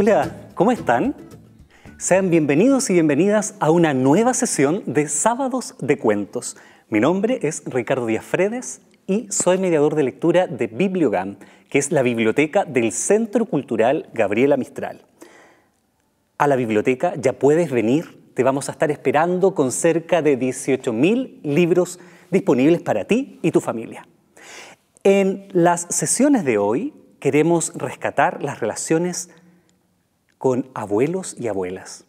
Hola, ¿cómo están? Sean bienvenidos y bienvenidas a una nueva sesión de Sábados de Cuentos. Mi nombre es Ricardo Díaz Fredes y soy mediador de lectura de Bibliogam, que es la biblioteca del Centro Cultural Gabriela Mistral. A la biblioteca ya puedes venir, te vamos a estar esperando con cerca de 18.000 libros disponibles para ti y tu familia. En las sesiones de hoy queremos rescatar las relaciones con abuelos y abuelas.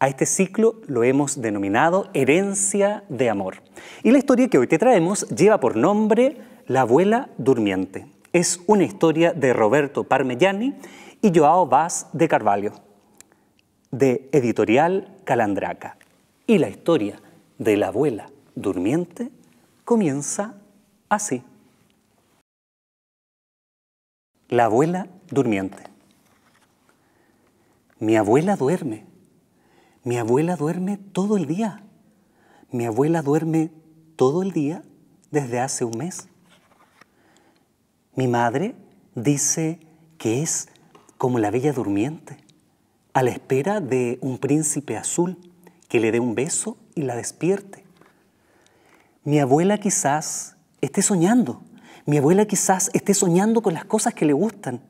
A este ciclo lo hemos denominado Herencia de Amor. Y la historia que hoy te traemos lleva por nombre La abuela durmiente. Es una historia de Roberto Parmigiani y Joao Vaz de Carvalho, de Editorial Calandraca. Y la historia de la abuela durmiente comienza así. La abuela durmiente. Mi abuela duerme. Mi abuela duerme todo el día. Mi abuela duerme todo el día desde hace un mes. Mi madre dice que es como la bella durmiente, a la espera de un príncipe azul que le dé un beso y la despierte. Mi abuela quizás esté soñando. Mi abuela quizás esté soñando con las cosas que le gustan.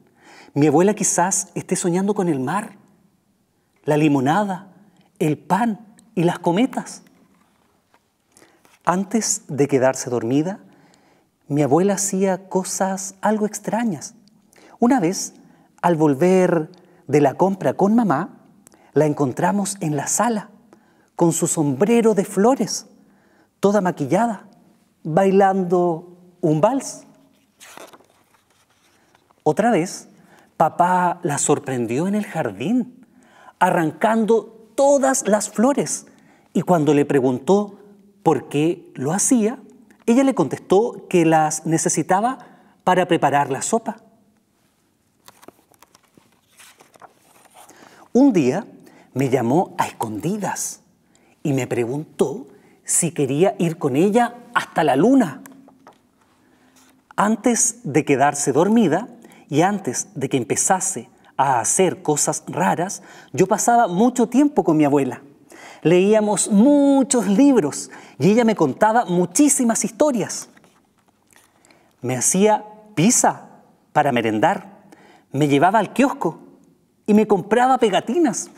Mi abuela quizás esté soñando con el mar la limonada, el pan y las cometas. Antes de quedarse dormida, mi abuela hacía cosas algo extrañas. Una vez, al volver de la compra con mamá, la encontramos en la sala, con su sombrero de flores, toda maquillada, bailando un vals. Otra vez, papá la sorprendió en el jardín arrancando todas las flores. Y cuando le preguntó por qué lo hacía, ella le contestó que las necesitaba para preparar la sopa. Un día me llamó a escondidas y me preguntó si quería ir con ella hasta la luna. Antes de quedarse dormida y antes de que empezase a hacer cosas raras, yo pasaba mucho tiempo con mi abuela. Leíamos muchos libros y ella me contaba muchísimas historias. Me hacía pizza para merendar, me llevaba al kiosco y me compraba pegatinas.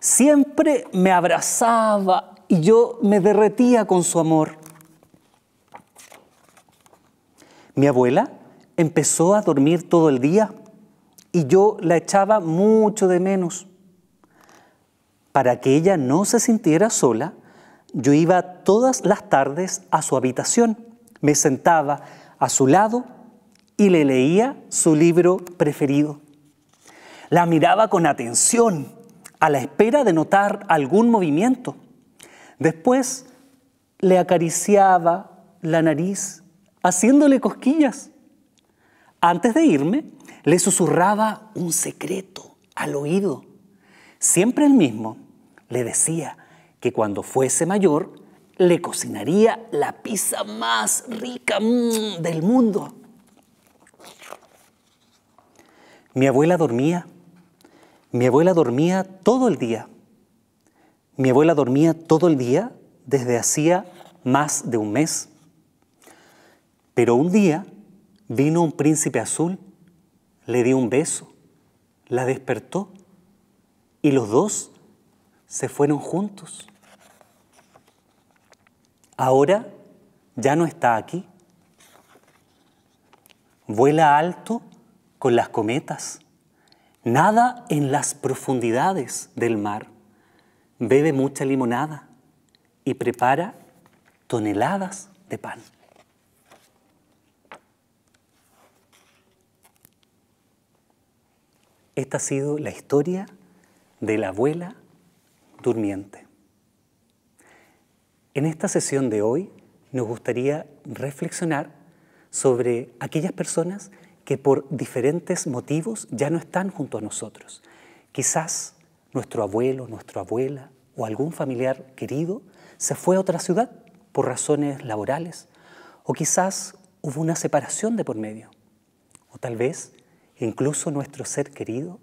Siempre me abrazaba y yo me derretía con su amor. Mi abuela empezó a dormir todo el día y yo la echaba mucho de menos. Para que ella no se sintiera sola, yo iba todas las tardes a su habitación, me sentaba a su lado y le leía su libro preferido. La miraba con atención, a la espera de notar algún movimiento. Después le acariciaba la nariz, haciéndole cosquillas. Antes de irme, le susurraba un secreto al oído. Siempre el mismo le decía que cuando fuese mayor le cocinaría la pizza más rica mm, del mundo. Mi abuela dormía. Mi abuela dormía todo el día. Mi abuela dormía todo el día desde hacía más de un mes. Pero un día Vino un príncipe azul, le dio un beso, la despertó y los dos se fueron juntos. Ahora ya no está aquí. Vuela alto con las cometas, nada en las profundidades del mar, bebe mucha limonada y prepara toneladas de pan. Esta ha sido la historia de la abuela durmiente. En esta sesión de hoy nos gustaría reflexionar sobre aquellas personas que por diferentes motivos ya no están junto a nosotros. Quizás nuestro abuelo, nuestra abuela o algún familiar querido se fue a otra ciudad por razones laborales o quizás hubo una separación de por medio o tal vez Incluso nuestro ser querido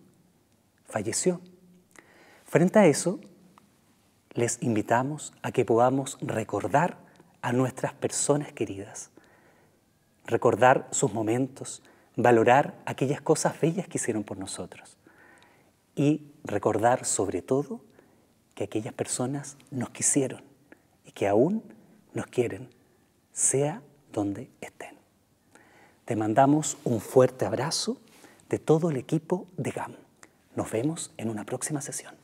falleció. Frente a eso, les invitamos a que podamos recordar a nuestras personas queridas, recordar sus momentos, valorar aquellas cosas bellas que hicieron por nosotros y recordar sobre todo que aquellas personas nos quisieron y que aún nos quieren, sea donde estén. Te mandamos un fuerte abrazo de todo el equipo de GAM. Nos vemos en una próxima sesión.